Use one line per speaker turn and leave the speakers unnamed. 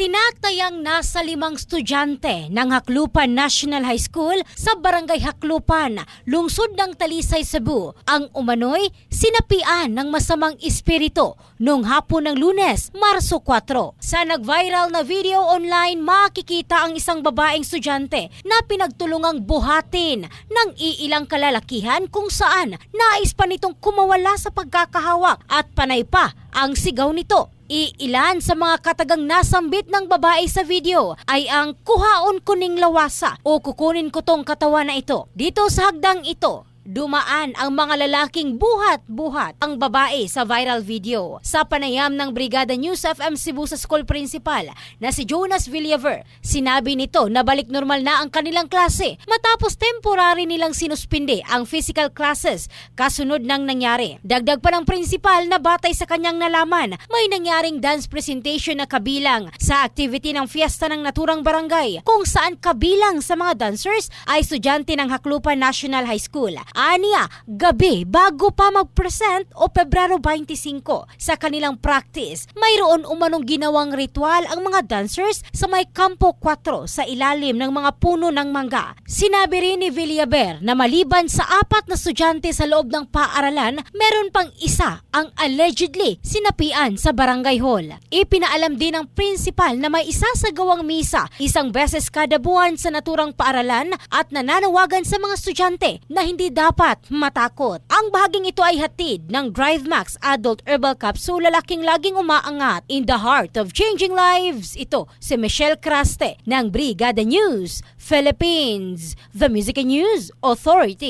Tinatayang nasa limang estudyante ng Haklupan National High School sa Barangay Haklupan, lungsod ng Talisay, Cebu, ang umano'y sinapian ng masamang espiritu noong hapon ng lunes, Marso 4. Sa nag-viral na video online, makikita ang isang babaeng estudyante na pinagtulungang buhatin ng iilang kalalakihan kung saan nais pa nitong kumawala sa pagkakahawak at panay pa ang sigaw nito Iilan sa mga katagang nasambit ng babae sa video ay ang kuhaon kuning lawasa o kukunin ko tong katawan na ito. Dito sa hagdang ito, dumaan ang mga lalaking buhat-buhat ang babae sa viral video. Sa panayam ng Brigada News FM Cebu sa school principal na si Jonas Villaver, sinabi nito na balik normal na ang kanilang klase matapos temporary nilang sinuspinde ang physical classes kasunod ng nangyari. Dagdag pa ng principal na batay sa kanyang nalaman, may nangyaring dance presentation na kabilang sa activity ng fiesta ng naturang barangay kung saan kabilang sa mga dancers ay estudyante ng Haklupa National High School Aniya, gabi bago pa mag-present o Pebrero 25 sa kanilang practice, mayroon umanong ginawang ritual ang mga dancers sa may Campo 4 sa ilalim ng mga puno ng mangga. Sinabi rin ni Villaber na maliban sa apat na estudyante sa loob ng paaralan, meron pang isa ang allegedly sinapian sa barangay hall. Ipinaalam din ng principal na may isa sa gawang misa isang beses kada buwan sa naturang paaralan at nananawagan sa mga estudyante na hindi dapat matakot. Ang bahaging ito ay hatid ng DriveMax Adult Herbal Capsule lalaking laging umaangat in the heart of changing lives. Ito si Michelle Craste ng Brigada News, Philippines, The Music and News Authority.